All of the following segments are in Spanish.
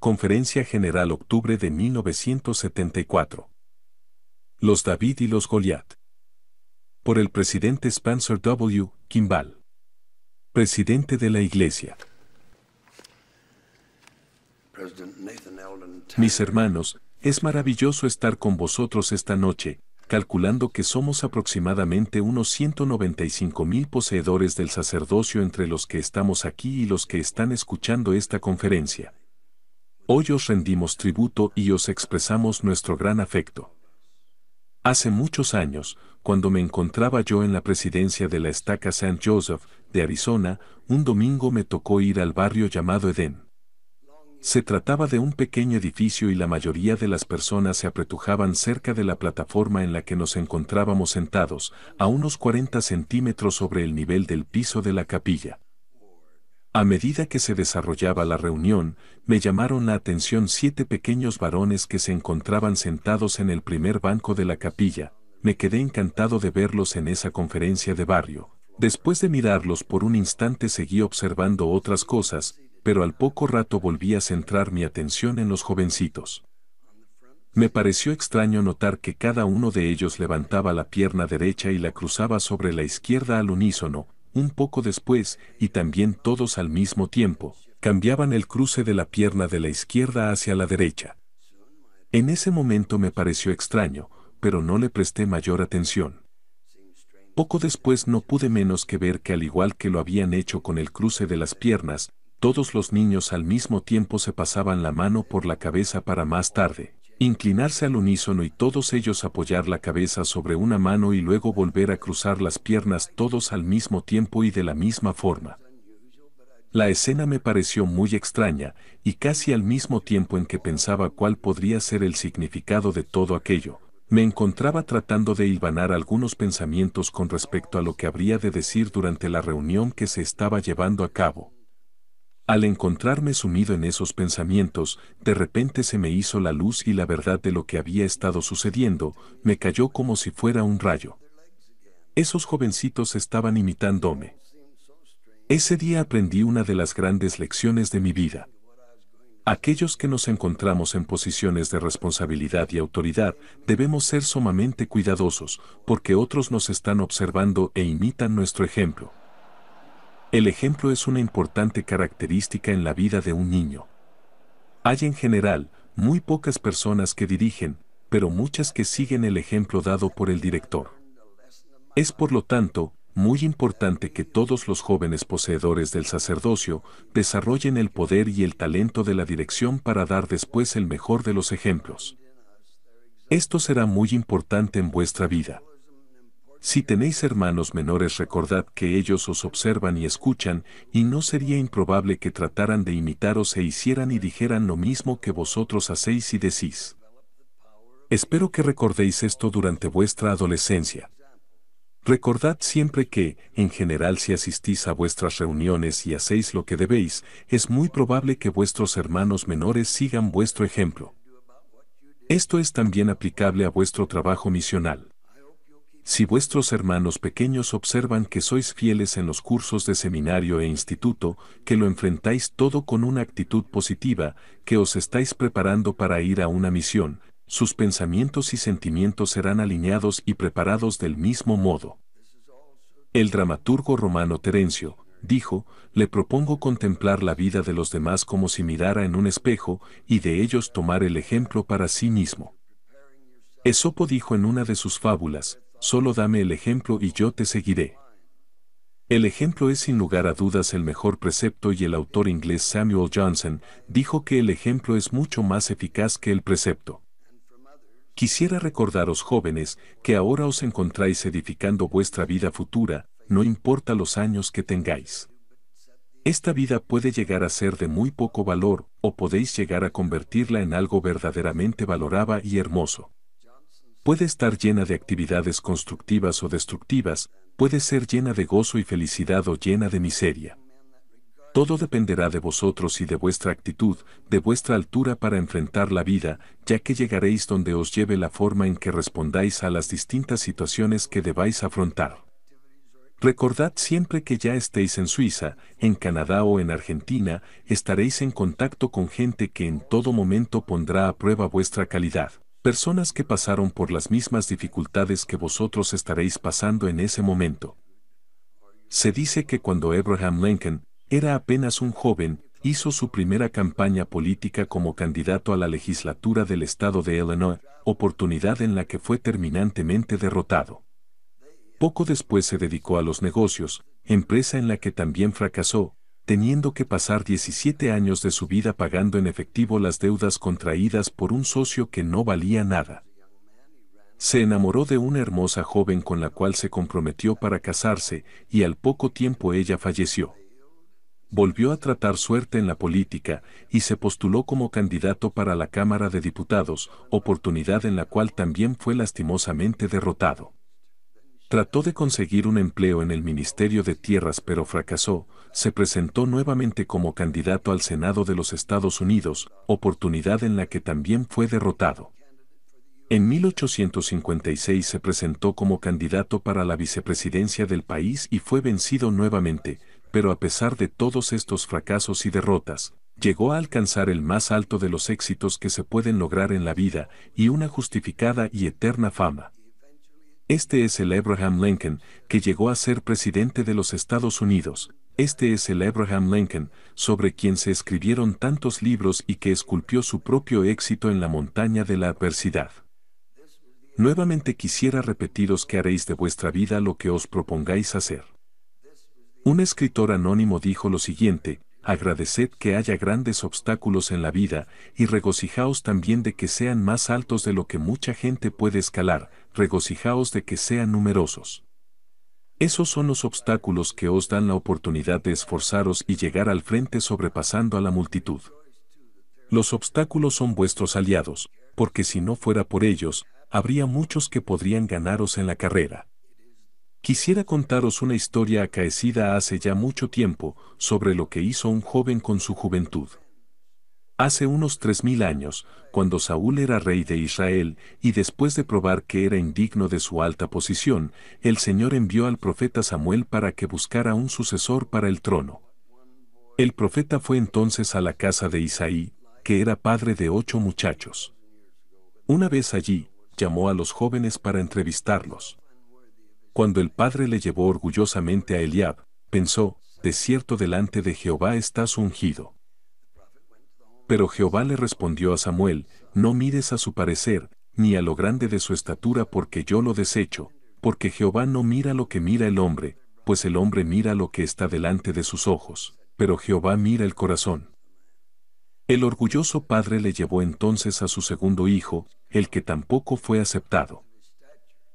Conferencia General Octubre de 1974. Los David y los GOLIATH Por el presidente Spencer W. Kimball. Presidente de la Iglesia. Mis hermanos, es maravilloso estar con vosotros esta noche, calculando que somos aproximadamente unos 195.000 mil poseedores del sacerdocio entre los que estamos aquí y los que están escuchando esta conferencia. Hoy os rendimos tributo y os expresamos nuestro gran afecto. Hace muchos años, cuando me encontraba yo en la presidencia de la estaca St. Joseph, de Arizona, un domingo me tocó ir al barrio llamado Edén. Se trataba de un pequeño edificio y la mayoría de las personas se apretujaban cerca de la plataforma en la que nos encontrábamos sentados, a unos 40 centímetros sobre el nivel del piso de la capilla. A medida que se desarrollaba la reunión, me llamaron la atención siete pequeños varones que se encontraban sentados en el primer banco de la capilla, me quedé encantado de verlos en esa conferencia de barrio. Después de mirarlos por un instante seguí observando otras cosas, pero al poco rato volví a centrar mi atención en los jovencitos. Me pareció extraño notar que cada uno de ellos levantaba la pierna derecha y la cruzaba sobre la izquierda al unísono, un poco después, y también todos al mismo tiempo, cambiaban el cruce de la pierna de la izquierda hacia la derecha. En ese momento me pareció extraño, pero no le presté mayor atención. Poco después no pude menos que ver que al igual que lo habían hecho con el cruce de las piernas, todos los niños al mismo tiempo se pasaban la mano por la cabeza para más tarde, Inclinarse al unísono y todos ellos apoyar la cabeza sobre una mano y luego volver a cruzar las piernas todos al mismo tiempo y de la misma forma. La escena me pareció muy extraña, y casi al mismo tiempo en que pensaba cuál podría ser el significado de todo aquello, me encontraba tratando de hilvanar algunos pensamientos con respecto a lo que habría de decir durante la reunión que se estaba llevando a cabo. Al encontrarme sumido en esos pensamientos, de repente se me hizo la luz y la verdad de lo que había estado sucediendo, me cayó como si fuera un rayo. Esos jovencitos estaban imitándome. Ese día aprendí una de las grandes lecciones de mi vida. Aquellos que nos encontramos en posiciones de responsabilidad y autoridad debemos ser sumamente cuidadosos, porque otros nos están observando e imitan nuestro ejemplo. El ejemplo es una importante característica en la vida de un niño. Hay en general muy pocas personas que dirigen, pero muchas que siguen el ejemplo dado por el director. Es por lo tanto, muy importante que todos los jóvenes poseedores del sacerdocio desarrollen el poder y el talento de la dirección para dar después el mejor de los ejemplos. Esto será muy importante en vuestra vida. Si tenéis hermanos menores recordad que ellos os observan y escuchan, y no sería improbable que trataran de imitaros e hicieran y dijeran lo mismo que vosotros hacéis y decís. Espero que recordéis esto durante vuestra adolescencia. Recordad siempre que, en general si asistís a vuestras reuniones y hacéis lo que debéis, es muy probable que vuestros hermanos menores sigan vuestro ejemplo. Esto es también aplicable a vuestro trabajo misional. Si vuestros hermanos pequeños observan que sois fieles en los cursos de seminario e instituto, que lo enfrentáis todo con una actitud positiva, que os estáis preparando para ir a una misión, sus pensamientos y sentimientos serán alineados y preparados del mismo modo. El dramaturgo romano Terencio, dijo, le propongo contemplar la vida de los demás como si mirara en un espejo y de ellos tomar el ejemplo para sí mismo. Esopo dijo en una de sus fábulas, solo dame el ejemplo y yo te seguiré. El ejemplo es sin lugar a dudas el mejor precepto y el autor inglés Samuel Johnson dijo que el ejemplo es mucho más eficaz que el precepto. Quisiera recordaros jóvenes que ahora os encontráis edificando vuestra vida futura, no importa los años que tengáis. Esta vida puede llegar a ser de muy poco valor, o podéis llegar a convertirla en algo verdaderamente valoraba y hermoso puede estar llena de actividades constructivas o destructivas, puede ser llena de gozo y felicidad o llena de miseria. Todo dependerá de vosotros y de vuestra actitud, de vuestra altura para enfrentar la vida, ya que llegaréis donde os lleve la forma en que respondáis a las distintas situaciones que debáis afrontar. Recordad siempre que ya estéis en Suiza, en Canadá o en Argentina, estaréis en contacto con gente que en todo momento pondrá a prueba vuestra calidad personas que pasaron por las mismas dificultades que vosotros estaréis pasando en ese momento. Se dice que cuando Abraham Lincoln era apenas un joven, hizo su primera campaña política como candidato a la legislatura del estado de Illinois, oportunidad en la que fue terminantemente derrotado. Poco después se dedicó a los negocios, empresa en la que también fracasó, teniendo que pasar 17 años de su vida pagando en efectivo las deudas contraídas por un socio que no valía nada. Se enamoró de una hermosa joven con la cual se comprometió para casarse y al poco tiempo ella falleció. Volvió a tratar suerte en la política y se postuló como candidato para la Cámara de Diputados, oportunidad en la cual también fue lastimosamente derrotado. Trató de conseguir un empleo en el Ministerio de Tierras pero fracasó, se presentó nuevamente como candidato al Senado de los Estados Unidos, oportunidad en la que también fue derrotado. En 1856 se presentó como candidato para la vicepresidencia del país y fue vencido nuevamente, pero a pesar de todos estos fracasos y derrotas, llegó a alcanzar el más alto de los éxitos que se pueden lograr en la vida y una justificada y eterna fama. Este es el Abraham Lincoln, que llegó a ser presidente de los Estados Unidos. Este es el Abraham Lincoln, sobre quien se escribieron tantos libros y que esculpió su propio éxito en la montaña de la adversidad. Nuevamente quisiera repetiros que haréis de vuestra vida lo que os propongáis hacer. Un escritor anónimo dijo lo siguiente, agradeced que haya grandes obstáculos en la vida y regocijaos también de que sean más altos de lo que mucha gente puede escalar, regocijaos de que sean numerosos. Esos son los obstáculos que os dan la oportunidad de esforzaros y llegar al frente sobrepasando a la multitud. Los obstáculos son vuestros aliados, porque si no fuera por ellos, habría muchos que podrían ganaros en la carrera. Quisiera contaros una historia acaecida hace ya mucho tiempo sobre lo que hizo un joven con su juventud. Hace unos tres mil años, cuando Saúl era rey de Israel, y después de probar que era indigno de su alta posición, el Señor envió al profeta Samuel para que buscara un sucesor para el trono. El profeta fue entonces a la casa de Isaí, que era padre de ocho muchachos. Una vez allí, llamó a los jóvenes para entrevistarlos. Cuando el padre le llevó orgullosamente a Eliab, pensó, de cierto delante de Jehová estás ungido. Pero Jehová le respondió a Samuel, no mires a su parecer, ni a lo grande de su estatura porque yo lo desecho, porque Jehová no mira lo que mira el hombre, pues el hombre mira lo que está delante de sus ojos, pero Jehová mira el corazón. El orgulloso padre le llevó entonces a su segundo hijo, el que tampoco fue aceptado.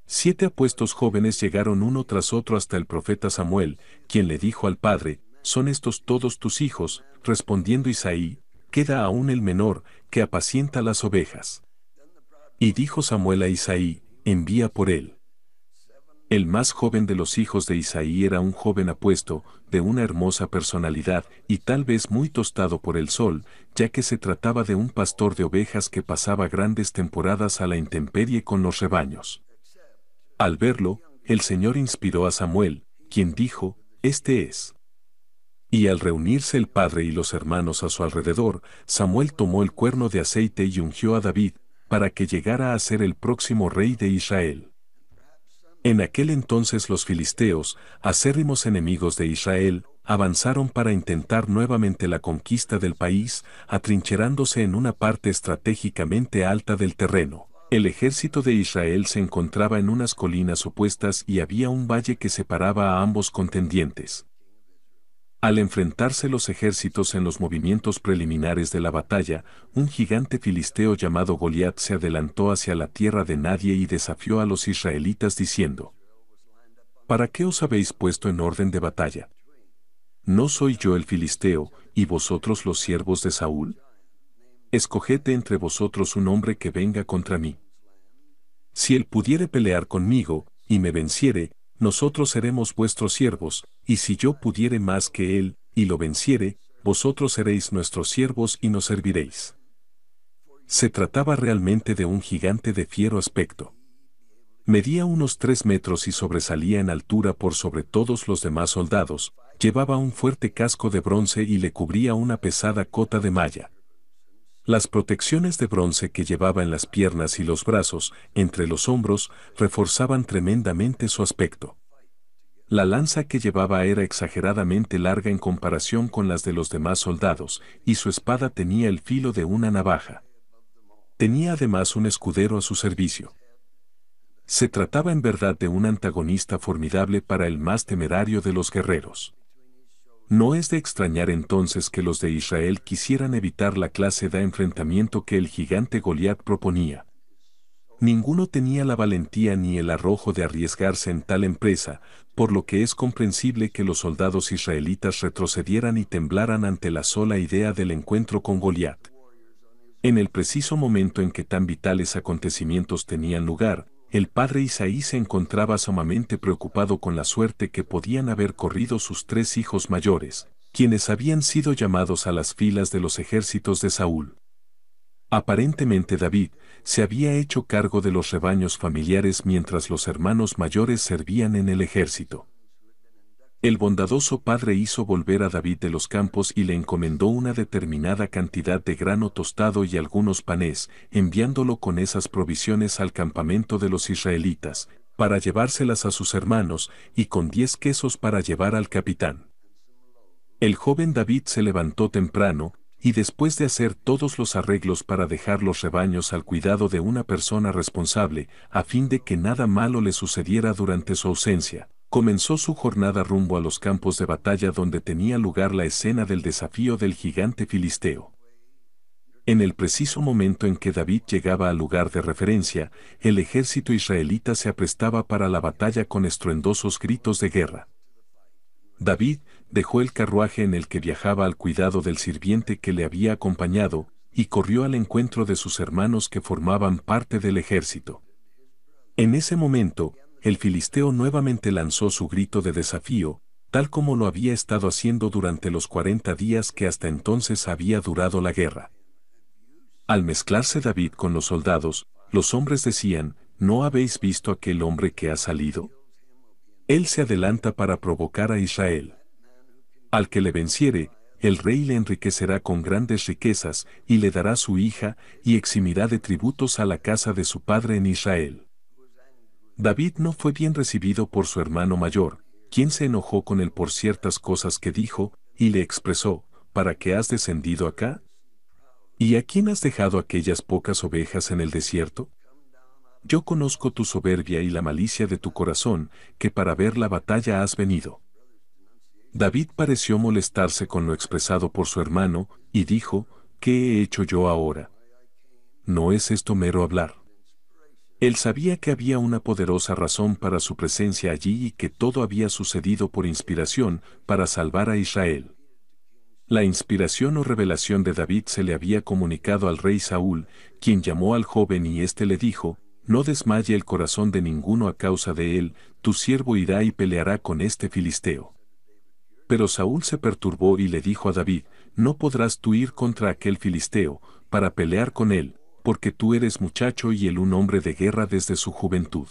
Siete apuestos jóvenes llegaron uno tras otro hasta el profeta Samuel, quien le dijo al padre, Son estos todos tus hijos, respondiendo Isaí, queda aún el menor, que apacienta las ovejas. Y dijo Samuel a Isaí, envía por él. El más joven de los hijos de Isaí era un joven apuesto, de una hermosa personalidad y tal vez muy tostado por el sol, ya que se trataba de un pastor de ovejas que pasaba grandes temporadas a la intemperie con los rebaños. Al verlo, el Señor inspiró a Samuel, quien dijo, Este es. Y al reunirse el padre y los hermanos a su alrededor, Samuel tomó el cuerno de aceite y ungió a David, para que llegara a ser el próximo rey de Israel. En aquel entonces los filisteos, acérrimos enemigos de Israel, avanzaron para intentar nuevamente la conquista del país, atrincherándose en una parte estratégicamente alta del terreno. El ejército de Israel se encontraba en unas colinas opuestas y había un valle que separaba a ambos contendientes. Al enfrentarse los ejércitos en los movimientos preliminares de la batalla, un gigante filisteo llamado Goliat se adelantó hacia la tierra de nadie y desafió a los israelitas diciendo, ¿Para qué os habéis puesto en orden de batalla? ¿No soy yo el filisteo, y vosotros los siervos de Saúl? Escoged entre vosotros un hombre que venga contra mí. Si él pudiere pelear conmigo, y me venciere, nosotros seremos vuestros siervos, y si yo pudiere más que él, y lo venciere, vosotros seréis nuestros siervos y nos serviréis. Se trataba realmente de un gigante de fiero aspecto. Medía unos tres metros y sobresalía en altura por sobre todos los demás soldados, llevaba un fuerte casco de bronce y le cubría una pesada cota de malla. Las protecciones de bronce que llevaba en las piernas y los brazos, entre los hombros, reforzaban tremendamente su aspecto. La lanza que llevaba era exageradamente larga en comparación con las de los demás soldados, y su espada tenía el filo de una navaja. Tenía además un escudero a su servicio. Se trataba en verdad de un antagonista formidable para el más temerario de los guerreros. No es de extrañar entonces que los de Israel quisieran evitar la clase de enfrentamiento que el gigante Goliat proponía. Ninguno tenía la valentía ni el arrojo de arriesgarse en tal empresa, por lo que es comprensible que los soldados israelitas retrocedieran y temblaran ante la sola idea del encuentro con Goliat. En el preciso momento en que tan vitales acontecimientos tenían lugar, el padre Isaí se encontraba sumamente preocupado con la suerte que podían haber corrido sus tres hijos mayores, quienes habían sido llamados a las filas de los ejércitos de Saúl. Aparentemente David se había hecho cargo de los rebaños familiares mientras los hermanos mayores servían en el ejército. El bondadoso padre hizo volver a David de los campos y le encomendó una determinada cantidad de grano tostado y algunos panes, enviándolo con esas provisiones al campamento de los israelitas, para llevárselas a sus hermanos, y con diez quesos para llevar al capitán. El joven David se levantó temprano, y después de hacer todos los arreglos para dejar los rebaños al cuidado de una persona responsable, a fin de que nada malo le sucediera durante su ausencia, comenzó su jornada rumbo a los campos de batalla donde tenía lugar la escena del desafío del gigante filisteo. En el preciso momento en que David llegaba al lugar de referencia, el ejército israelita se aprestaba para la batalla con estruendosos gritos de guerra. David dejó el carruaje en el que viajaba al cuidado del sirviente que le había acompañado, y corrió al encuentro de sus hermanos que formaban parte del ejército. En ese momento, el filisteo nuevamente lanzó su grito de desafío, tal como lo había estado haciendo durante los 40 días que hasta entonces había durado la guerra. Al mezclarse David con los soldados, los hombres decían, ¿no habéis visto aquel hombre que ha salido? Él se adelanta para provocar a Israel. Al que le venciere, el rey le enriquecerá con grandes riquezas y le dará su hija y eximirá de tributos a la casa de su padre en Israel. David no fue bien recibido por su hermano mayor, quien se enojó con él por ciertas cosas que dijo, y le expresó, ¿para qué has descendido acá? ¿Y a quién has dejado aquellas pocas ovejas en el desierto? Yo conozco tu soberbia y la malicia de tu corazón, que para ver la batalla has venido. David pareció molestarse con lo expresado por su hermano, y dijo, ¿qué he hecho yo ahora? ¿No es esto mero hablar? Él sabía que había una poderosa razón para su presencia allí y que todo había sucedido por inspiración para salvar a Israel. La inspiración o revelación de David se le había comunicado al rey Saúl, quien llamó al joven y éste le dijo, No desmaye el corazón de ninguno a causa de él, tu siervo irá y peleará con este filisteo. Pero Saúl se perturbó y le dijo a David, No podrás tú ir contra aquel filisteo, para pelear con él, porque tú eres muchacho y él un hombre de guerra desde su juventud.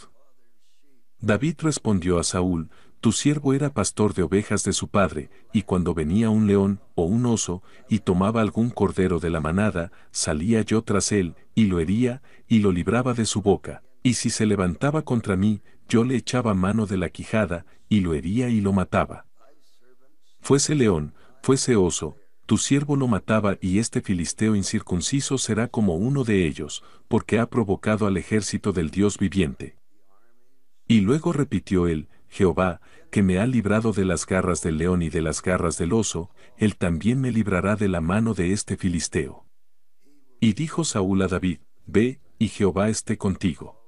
David respondió a Saúl, tu siervo era pastor de ovejas de su padre, y cuando venía un león o un oso, y tomaba algún cordero de la manada, salía yo tras él, y lo hería, y lo libraba de su boca, y si se levantaba contra mí, yo le echaba mano de la quijada, y lo hería y lo mataba. Fuese león, fuese oso, tu siervo lo mataba y este filisteo incircunciso será como uno de ellos, porque ha provocado al ejército del Dios viviente. Y luego repitió él, Jehová, que me ha librado de las garras del león y de las garras del oso, él también me librará de la mano de este filisteo. Y dijo Saúl a David, Ve, y Jehová esté contigo.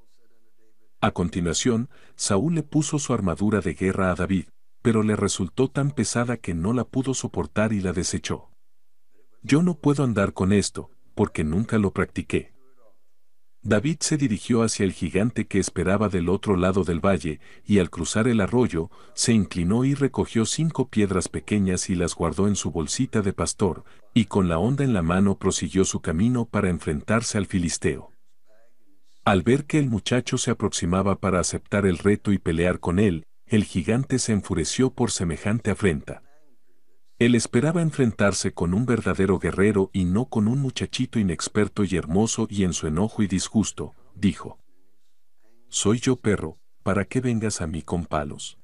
A continuación, Saúl le puso su armadura de guerra a David, pero le resultó tan pesada que no la pudo soportar y la desechó. Yo no puedo andar con esto, porque nunca lo practiqué. David se dirigió hacia el gigante que esperaba del otro lado del valle, y al cruzar el arroyo, se inclinó y recogió cinco piedras pequeñas y las guardó en su bolsita de pastor, y con la onda en la mano prosiguió su camino para enfrentarse al filisteo. Al ver que el muchacho se aproximaba para aceptar el reto y pelear con él, el gigante se enfureció por semejante afrenta. Él esperaba enfrentarse con un verdadero guerrero y no con un muchachito inexperto y hermoso y en su enojo y disgusto, dijo. Soy yo perro, para que vengas a mí con palos.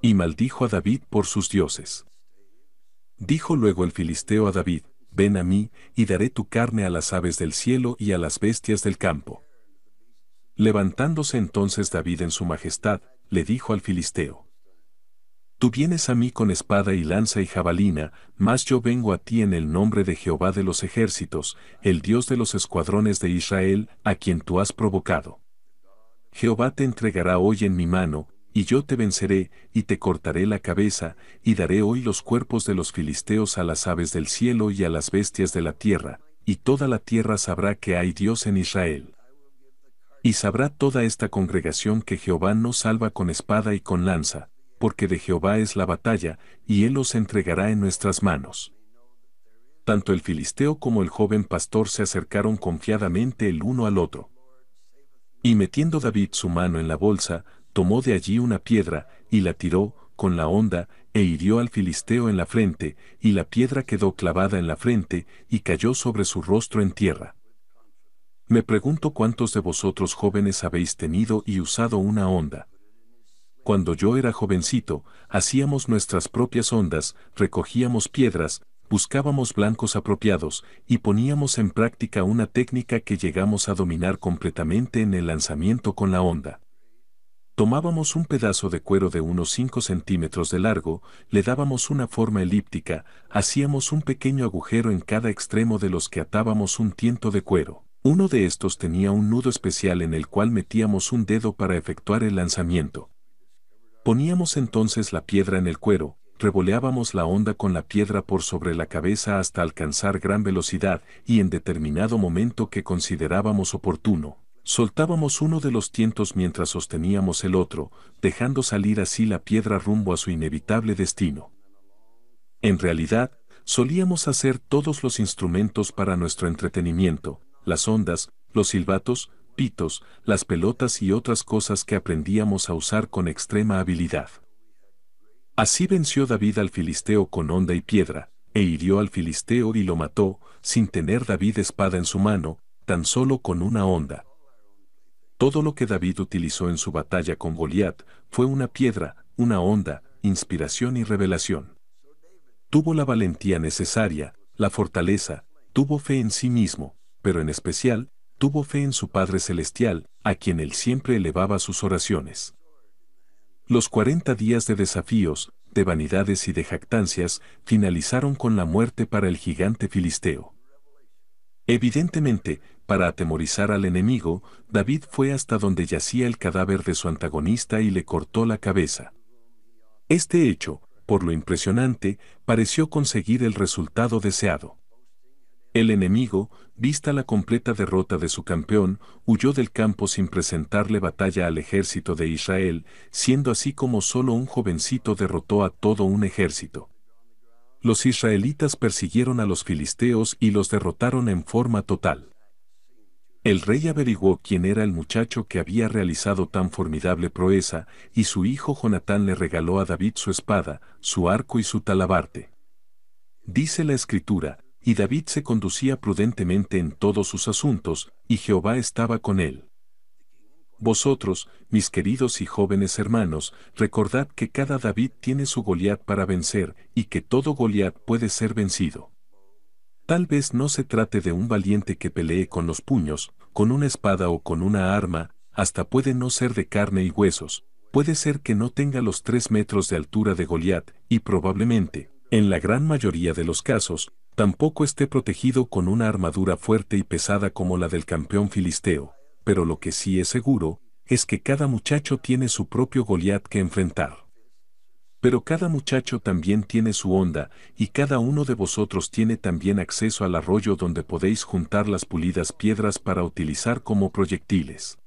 Y maldijo a David por sus dioses. Dijo luego el filisteo a David, ven a mí, y daré tu carne a las aves del cielo y a las bestias del campo. Levantándose entonces David en su majestad, le dijo al filisteo, Tú vienes a mí con espada y lanza y jabalina, mas yo vengo a ti en el nombre de Jehová de los ejércitos, el Dios de los escuadrones de Israel, a quien tú has provocado. Jehová te entregará hoy en mi mano, y yo te venceré, y te cortaré la cabeza, y daré hoy los cuerpos de los filisteos a las aves del cielo y a las bestias de la tierra, y toda la tierra sabrá que hay Dios en Israel. Y sabrá toda esta congregación que Jehová no salva con espada y con lanza, porque de Jehová es la batalla, y él los entregará en nuestras manos. Tanto el filisteo como el joven pastor se acercaron confiadamente el uno al otro. Y metiendo David su mano en la bolsa, tomó de allí una piedra, y la tiró, con la honda, e hirió al filisteo en la frente, y la piedra quedó clavada en la frente, y cayó sobre su rostro en tierra. Me pregunto cuántos de vosotros jóvenes habéis tenido y usado una onda? Cuando yo era jovencito, hacíamos nuestras propias ondas, recogíamos piedras, buscábamos blancos apropiados y poníamos en práctica una técnica que llegamos a dominar completamente en el lanzamiento con la onda. Tomábamos un pedazo de cuero de unos 5 centímetros de largo, le dábamos una forma elíptica, hacíamos un pequeño agujero en cada extremo de los que atábamos un tiento de cuero. Uno de estos tenía un nudo especial en el cual metíamos un dedo para efectuar el lanzamiento. Poníamos entonces la piedra en el cuero, revoleábamos la onda con la piedra por sobre la cabeza hasta alcanzar gran velocidad y en determinado momento que considerábamos oportuno, soltábamos uno de los tientos mientras sosteníamos el otro, dejando salir así la piedra rumbo a su inevitable destino. En realidad, solíamos hacer todos los instrumentos para nuestro entretenimiento, las ondas, los silbatos, pitos, las pelotas y otras cosas que aprendíamos a usar con extrema habilidad. Así venció David al filisteo con honda y piedra, e hirió al filisteo y lo mató, sin tener David espada en su mano, tan solo con una honda. Todo lo que David utilizó en su batalla con Goliat fue una piedra, una honda, inspiración y revelación. Tuvo la valentía necesaria, la fortaleza, tuvo fe en sí mismo, pero en especial, tuvo fe en su Padre Celestial, a quien él siempre elevaba sus oraciones. Los 40 días de desafíos, de vanidades y de jactancias finalizaron con la muerte para el gigante filisteo. Evidentemente, para atemorizar al enemigo, David fue hasta donde yacía el cadáver de su antagonista y le cortó la cabeza. Este hecho, por lo impresionante, pareció conseguir el resultado deseado. El enemigo, vista la completa derrota de su campeón, huyó del campo sin presentarle batalla al ejército de Israel, siendo así como solo un jovencito derrotó a todo un ejército. Los israelitas persiguieron a los filisteos y los derrotaron en forma total. El rey averiguó quién era el muchacho que había realizado tan formidable proeza, y su hijo Jonatán le regaló a David su espada, su arco y su talabarte. Dice la escritura, y David se conducía prudentemente en todos sus asuntos, y Jehová estaba con él. Vosotros, mis queridos y jóvenes hermanos, recordad que cada David tiene su Goliat para vencer, y que todo Goliat puede ser vencido. Tal vez no se trate de un valiente que pelee con los puños, con una espada o con una arma, hasta puede no ser de carne y huesos, puede ser que no tenga los tres metros de altura de Goliat, y probablemente, en la gran mayoría de los casos, Tampoco esté protegido con una armadura fuerte y pesada como la del campeón filisteo, pero lo que sí es seguro, es que cada muchacho tiene su propio Goliat que enfrentar. Pero cada muchacho también tiene su onda, y cada uno de vosotros tiene también acceso al arroyo donde podéis juntar las pulidas piedras para utilizar como proyectiles.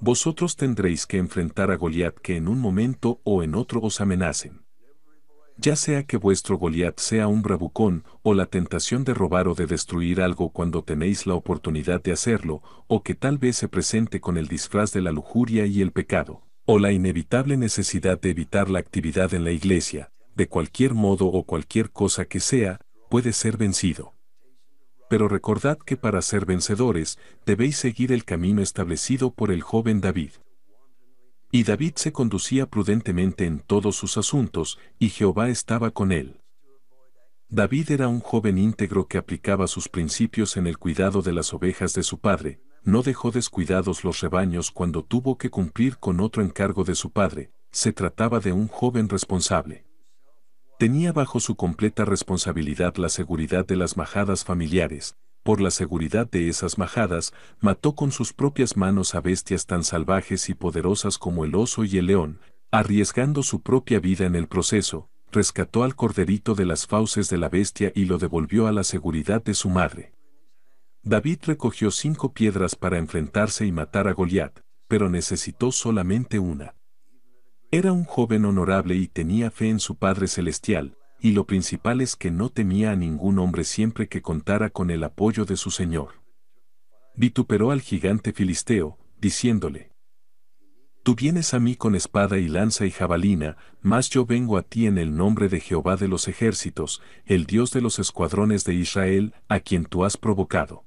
Vosotros tendréis que enfrentar a Goliat que en un momento o en otro os amenacen ya sea que vuestro Goliat sea un bravucón, o la tentación de robar o de destruir algo cuando tenéis la oportunidad de hacerlo, o que tal vez se presente con el disfraz de la lujuria y el pecado, o la inevitable necesidad de evitar la actividad en la iglesia, de cualquier modo o cualquier cosa que sea, puede ser vencido. Pero recordad que para ser vencedores, debéis seguir el camino establecido por el joven David. Y David se conducía prudentemente en todos sus asuntos, y Jehová estaba con él. David era un joven íntegro que aplicaba sus principios en el cuidado de las ovejas de su padre, no dejó descuidados los rebaños cuando tuvo que cumplir con otro encargo de su padre, se trataba de un joven responsable. Tenía bajo su completa responsabilidad la seguridad de las majadas familiares, por la seguridad de esas majadas, mató con sus propias manos a bestias tan salvajes y poderosas como el oso y el león, arriesgando su propia vida en el proceso, rescató al corderito de las fauces de la bestia y lo devolvió a la seguridad de su madre. David recogió cinco piedras para enfrentarse y matar a Goliat, pero necesitó solamente una. Era un joven honorable y tenía fe en su Padre Celestial, y lo principal es que no temía a ningún hombre siempre que contara con el apoyo de su Señor. Vituperó al gigante filisteo, diciéndole, Tú vienes a mí con espada y lanza y jabalina, mas yo vengo a ti en el nombre de Jehová de los ejércitos, el Dios de los escuadrones de Israel, a quien tú has provocado.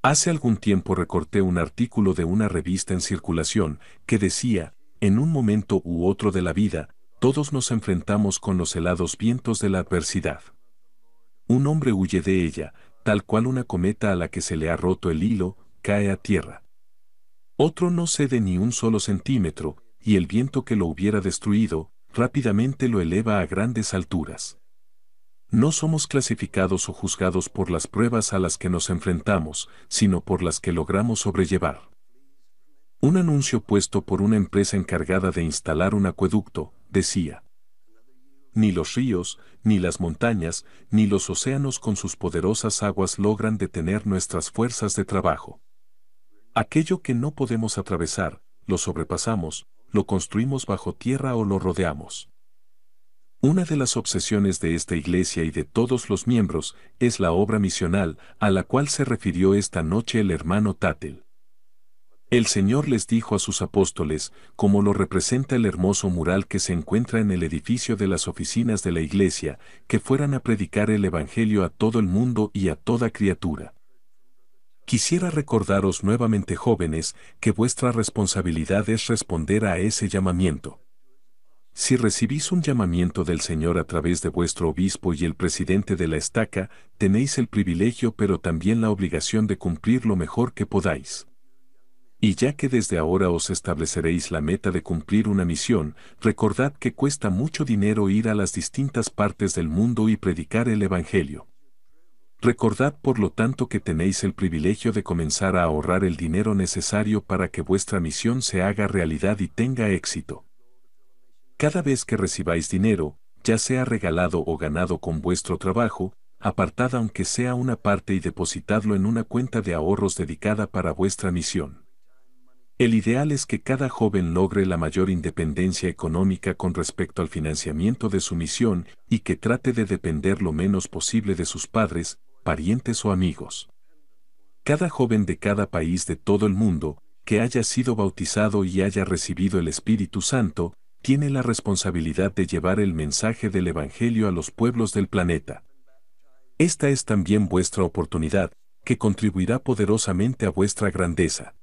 Hace algún tiempo recorté un artículo de una revista en circulación que decía, en un momento u otro de la vida, todos nos enfrentamos con los helados vientos de la adversidad. Un hombre huye de ella, tal cual una cometa a la que se le ha roto el hilo, cae a tierra. Otro no cede ni un solo centímetro, y el viento que lo hubiera destruido, rápidamente lo eleva a grandes alturas. No somos clasificados o juzgados por las pruebas a las que nos enfrentamos, sino por las que logramos sobrellevar. Un anuncio puesto por una empresa encargada de instalar un acueducto, decía. Ni los ríos, ni las montañas, ni los océanos con sus poderosas aguas logran detener nuestras fuerzas de trabajo. Aquello que no podemos atravesar, lo sobrepasamos, lo construimos bajo tierra o lo rodeamos. Una de las obsesiones de esta iglesia y de todos los miembros es la obra misional a la cual se refirió esta noche el hermano Tátel. El Señor les dijo a sus apóstoles, como lo representa el hermoso mural que se encuentra en el edificio de las oficinas de la iglesia, que fueran a predicar el Evangelio a todo el mundo y a toda criatura. Quisiera recordaros nuevamente jóvenes que vuestra responsabilidad es responder a ese llamamiento. Si recibís un llamamiento del Señor a través de vuestro obispo y el presidente de la estaca, tenéis el privilegio pero también la obligación de cumplir lo mejor que podáis. Y ya que desde ahora os estableceréis la meta de cumplir una misión, recordad que cuesta mucho dinero ir a las distintas partes del mundo y predicar el Evangelio. Recordad por lo tanto que tenéis el privilegio de comenzar a ahorrar el dinero necesario para que vuestra misión se haga realidad y tenga éxito. Cada vez que recibáis dinero, ya sea regalado o ganado con vuestro trabajo, apartad aunque sea una parte y depositadlo en una cuenta de ahorros dedicada para vuestra misión. El ideal es que cada joven logre la mayor independencia económica con respecto al financiamiento de su misión y que trate de depender lo menos posible de sus padres, parientes o amigos. Cada joven de cada país de todo el mundo, que haya sido bautizado y haya recibido el Espíritu Santo, tiene la responsabilidad de llevar el mensaje del Evangelio a los pueblos del planeta. Esta es también vuestra oportunidad, que contribuirá poderosamente a vuestra grandeza.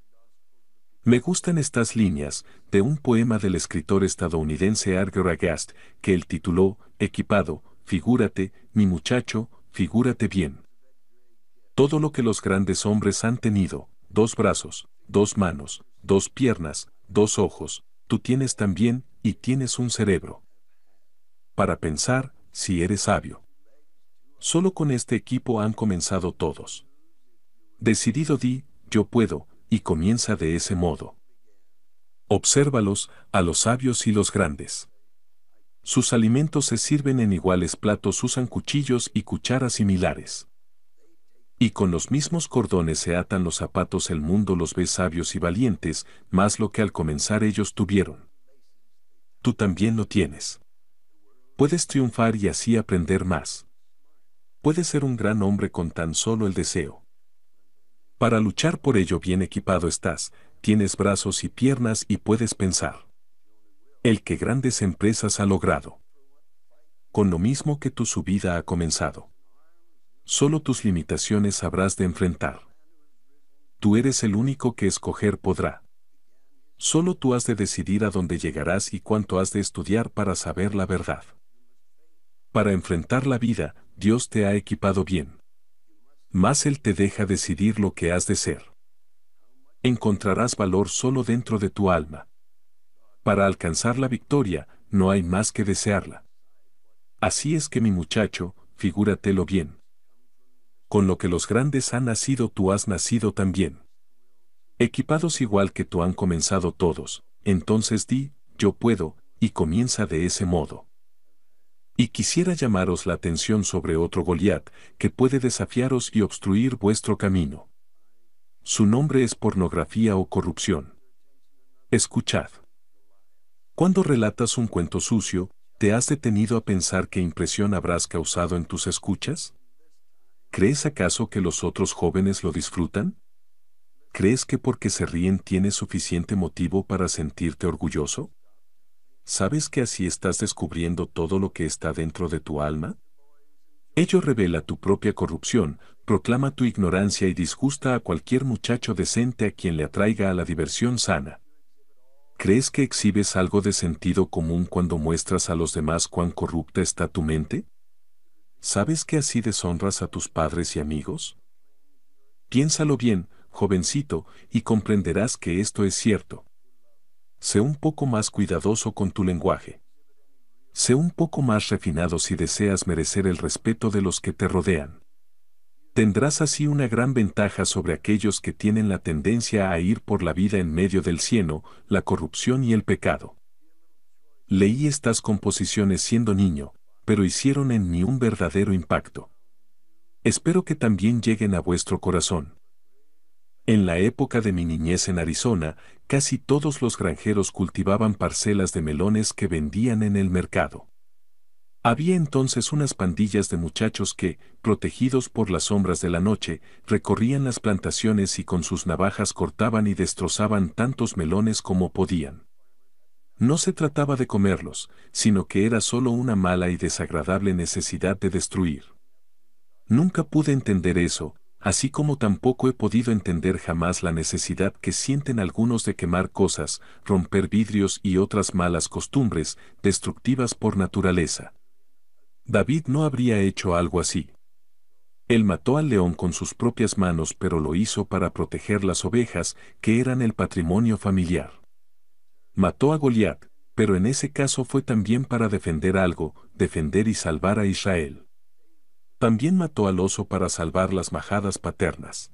Me gustan estas líneas de un poema del escritor estadounidense Arthur Agast que él tituló Equipado, figúrate, mi muchacho, figúrate bien. Todo lo que los grandes hombres han tenido, dos brazos, dos manos, dos piernas, dos ojos, tú tienes también y tienes un cerebro. Para pensar, si eres sabio. Solo con este equipo han comenzado todos. Decidido di, yo puedo, y comienza de ese modo. Obsérvalos, a los sabios y los grandes. Sus alimentos se sirven en iguales platos, usan cuchillos y cucharas similares. Y con los mismos cordones se atan los zapatos, el mundo los ve sabios y valientes, más lo que al comenzar ellos tuvieron. Tú también lo tienes. Puedes triunfar y así aprender más. Puedes ser un gran hombre con tan solo el deseo. Para luchar por ello bien equipado estás, tienes brazos y piernas y puedes pensar. El que grandes empresas ha logrado. Con lo mismo que tu subida ha comenzado. Solo tus limitaciones habrás de enfrentar. Tú eres el único que escoger podrá. Solo tú has de decidir a dónde llegarás y cuánto has de estudiar para saber la verdad. Para enfrentar la vida, Dios te ha equipado bien más Él te deja decidir lo que has de ser. Encontrarás valor solo dentro de tu alma. Para alcanzar la victoria, no hay más que desearla. Así es que mi muchacho, figúratelo bien. Con lo que los grandes han nacido tú has nacido también. Equipados igual que tú han comenzado todos, entonces di, yo puedo, y comienza de ese modo. Y quisiera llamaros la atención sobre otro Goliat, que puede desafiaros y obstruir vuestro camino. Su nombre es pornografía o corrupción. Escuchad. Cuando relatas un cuento sucio, ¿te has detenido a pensar qué impresión habrás causado en tus escuchas? ¿Crees acaso que los otros jóvenes lo disfrutan? ¿Crees que porque se ríen tienes suficiente motivo para sentirte orgulloso? ¿Sabes que así estás descubriendo todo lo que está dentro de tu alma? Ello revela tu propia corrupción, proclama tu ignorancia y disgusta a cualquier muchacho decente a quien le atraiga a la diversión sana. ¿Crees que exhibes algo de sentido común cuando muestras a los demás cuán corrupta está tu mente? ¿Sabes que así deshonras a tus padres y amigos? Piénsalo bien, jovencito, y comprenderás que esto es cierto sé un poco más cuidadoso con tu lenguaje. Sé un poco más refinado si deseas merecer el respeto de los que te rodean. Tendrás así una gran ventaja sobre aquellos que tienen la tendencia a ir por la vida en medio del cieno, la corrupción y el pecado. Leí estas composiciones siendo niño, pero hicieron en mí un verdadero impacto. Espero que también lleguen a vuestro corazón. En la época de mi niñez en Arizona, casi todos los granjeros cultivaban parcelas de melones que vendían en el mercado. Había entonces unas pandillas de muchachos que, protegidos por las sombras de la noche, recorrían las plantaciones y con sus navajas cortaban y destrozaban tantos melones como podían. No se trataba de comerlos, sino que era solo una mala y desagradable necesidad de destruir. Nunca pude entender eso, así como tampoco he podido entender jamás la necesidad que sienten algunos de quemar cosas, romper vidrios y otras malas costumbres, destructivas por naturaleza. David no habría hecho algo así. Él mató al león con sus propias manos pero lo hizo para proteger las ovejas, que eran el patrimonio familiar. Mató a Goliat, pero en ese caso fue también para defender algo, defender y salvar a Israel también mató al oso para salvar las majadas paternas.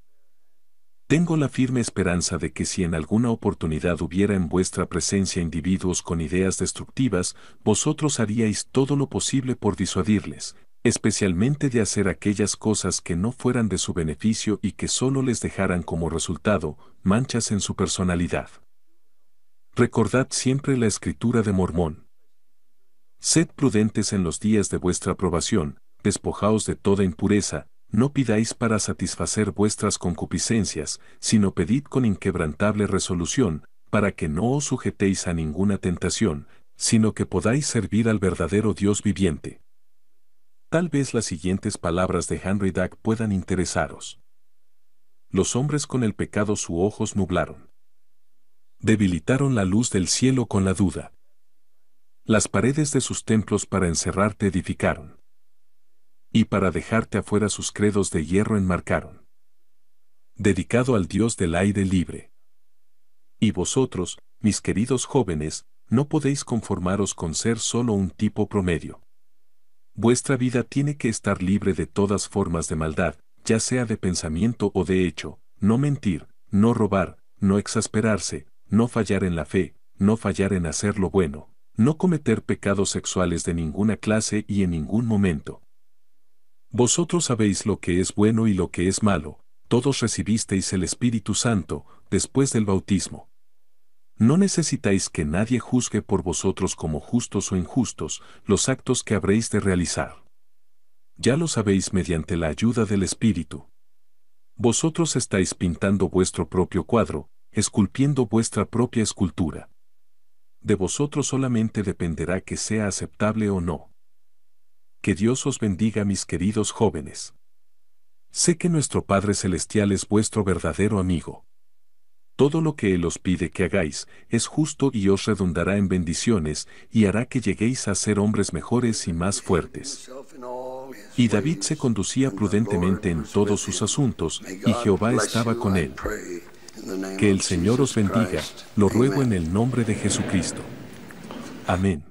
Tengo la firme esperanza de que si en alguna oportunidad hubiera en vuestra presencia individuos con ideas destructivas, vosotros haríais todo lo posible por disuadirles, especialmente de hacer aquellas cosas que no fueran de su beneficio y que solo les dejaran como resultado manchas en su personalidad. Recordad siempre la escritura de Mormón. Sed prudentes en los días de vuestra aprobación, despojaos de toda impureza, no pidáis para satisfacer vuestras concupiscencias, sino pedid con inquebrantable resolución, para que no os sujetéis a ninguna tentación, sino que podáis servir al verdadero Dios viviente. Tal vez las siguientes palabras de Henry Duck puedan interesaros. Los hombres con el pecado sus ojos nublaron. Debilitaron la luz del cielo con la duda. Las paredes de sus templos para encerrarte edificaron y para dejarte afuera sus credos de hierro enmarcaron. Dedicado al Dios del aire libre. Y vosotros, mis queridos jóvenes, no podéis conformaros con ser solo un tipo promedio. Vuestra vida tiene que estar libre de todas formas de maldad, ya sea de pensamiento o de hecho, no mentir, no robar, no exasperarse, no fallar en la fe, no fallar en hacer lo bueno, no cometer pecados sexuales de ninguna clase y en ningún momento, vosotros sabéis lo que es bueno y lo que es malo, todos recibisteis el Espíritu Santo después del bautismo. No necesitáis que nadie juzgue por vosotros como justos o injustos los actos que habréis de realizar. Ya lo sabéis mediante la ayuda del Espíritu. Vosotros estáis pintando vuestro propio cuadro, esculpiendo vuestra propia escultura. De vosotros solamente dependerá que sea aceptable o no. Que Dios os bendiga mis queridos jóvenes. Sé que nuestro Padre Celestial es vuestro verdadero amigo. Todo lo que Él os pide que hagáis es justo y os redundará en bendiciones y hará que lleguéis a ser hombres mejores y más fuertes. Y David se conducía prudentemente en todos sus asuntos y Jehová estaba con él. Que el Señor os bendiga, lo ruego en el nombre de Jesucristo. Amén.